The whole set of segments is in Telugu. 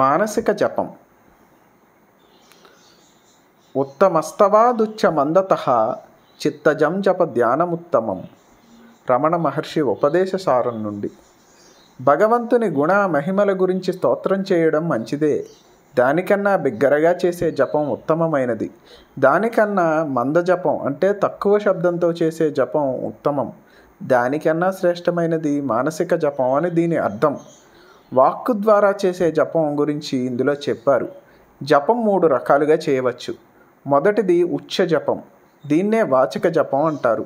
మానసిక జపం ఉత్తమస్తవాదుచ్చ మందత చిత్తజం జప ధ్యానముత్తమం రమణ మహర్షి ఉపదేశ సారం నుండి భగవంతుని గుణ మహిమల గురించి స్తోత్రం చేయడం మంచిదే దానికన్నా బిగ్గరగా చేసే జపం ఉత్తమమైనది దానికన్నా మంద జపం అంటే తక్కువ శబ్దంతో చేసే జపం ఉత్తమం దానికన్నా శ్రేష్టమైనది మానసిక జపం అని దీని అర్థం వాక్కు ద్వారా చేసే జపం గురించి ఇందులో చెప్పారు జపం మూడు రకాలుగా చేయవచ్చు మొదటిది ఉచ్చ జపం దీన్నే వాచక జపం అంటారు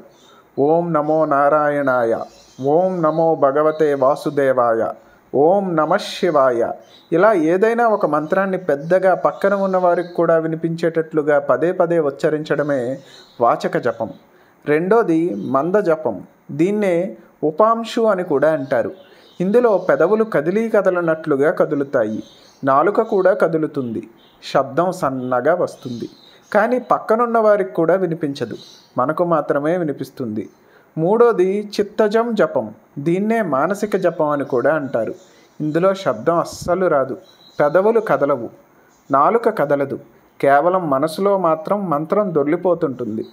ఓం నమో నారాయణాయ ఓం నమో భగవతే వాసుదేవాయ ఓం నమ శివాయ ఇలా ఏదైనా ఒక మంత్రాన్ని పెద్దగా పక్కన ఉన్నవారికి కూడా వినిపించేటట్లుగా పదే పదే ఉచ్చరించడమే వాచక జపం రెండోది మంద జపం దీన్నే ఉపాంశు అని కూడా అంటారు ఇందులో పెదవులు కదిలి కదలనట్లుగా కదులుతాయి నాలుక కూడా కదులుతుంది శబ్దం సన్నగా వస్తుంది కానీ పక్కనున్న వారికి కూడా వినిపించదు మనకు మాత్రమే వినిపిస్తుంది మూడోది చిత్తజం జపం దీన్నే మానసిక జపం అని కూడా అంటారు ఇందులో శబ్దం అస్సలు రాదు పెదవులు కదలవు నాలుక కదలదు కేవలం మనసులో మాత్రం మంత్రం దొర్లిపోతుంటుంది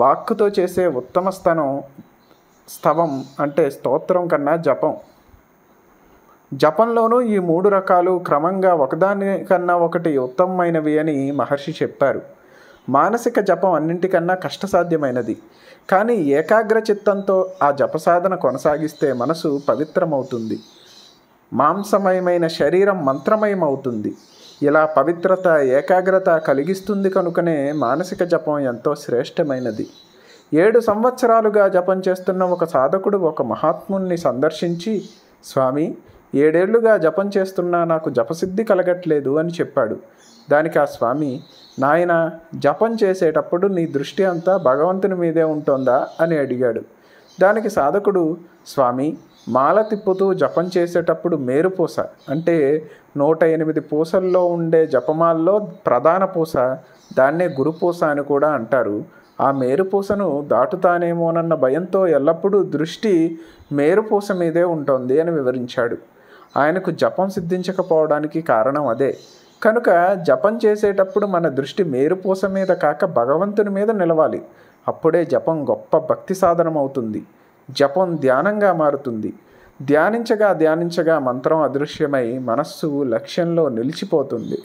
వాక్కుతో చేసే ఉత్తమ స్థనం స్తవం అంటే స్తోత్రం కన్నా జపం జపంలోనూ ఈ మూడు రకాలు క్రమంగా ఒకదానికన్నా ఒకటి ఉత్తమమైనవి అని మహర్షి చెప్పారు మానసిక జపం అన్నింటికన్నా కష్టసాధ్యమైనది కానీ ఏకాగ్ర చిత్తంతో ఆ జపసాధన కొనసాగిస్తే మనసు పవిత్రమవుతుంది మాంసమయమైన శరీరం మంత్రమయమవుతుంది ఇలా పవిత్రత ఏకాగ్రత కలిగిస్తుంది కనుకనే మానసిక జపం ఎంతో శ్రేష్టమైనది ఏడు సంవత్సరాలుగా జపం చేస్తున్న ఒక సాధకుడు ఒక మహాత్ముణ్ణి సందర్శించి స్వామి ఏడేళ్లుగా జపం చేస్తున్నా నాకు జపసిద్ధి కలగట్లేదు అని చెప్పాడు దానికి ఆ స్వామి నాయన జపం చేసేటప్పుడు నీ దృష్టి అంతా భగవంతుని మీదే ఉంటుందా అని అడిగాడు దానికి సాధకుడు స్వామి మాల తిప్పుతూ జపం చేసేటప్పుడు మేరుపూస అంటే నూట ఎనిమిది పూసల్లో ఉండే జపమాల్లో ప్రధాన పూస దాన్నే గురుపూస అని కూడా అంటారు ఆ మేరుపూసను దాటుతానేమోనన్న భయంతో ఎల్లప్పుడూ దృష్టి మేరుపూస మీదే ఉంటుంది అని వివరించాడు ఆయనకు జపం సిద్ధించకపోవడానికి కారణం అదే కనుక జపం చేసేటప్పుడు మన దృష్టి మేరుపూస మీద కాక భగవంతుని మీద నిలవాలి అప్పుడే జపం గొప్ప భక్తి సాధనం అవుతుంది జపం ధ్యానంగా మారుతుంది ధ్యానించగా ధ్యానించగా మంత్రం అదృశ్యమై మనస్సు లక్ష్యంలో నిలిచిపోతుంది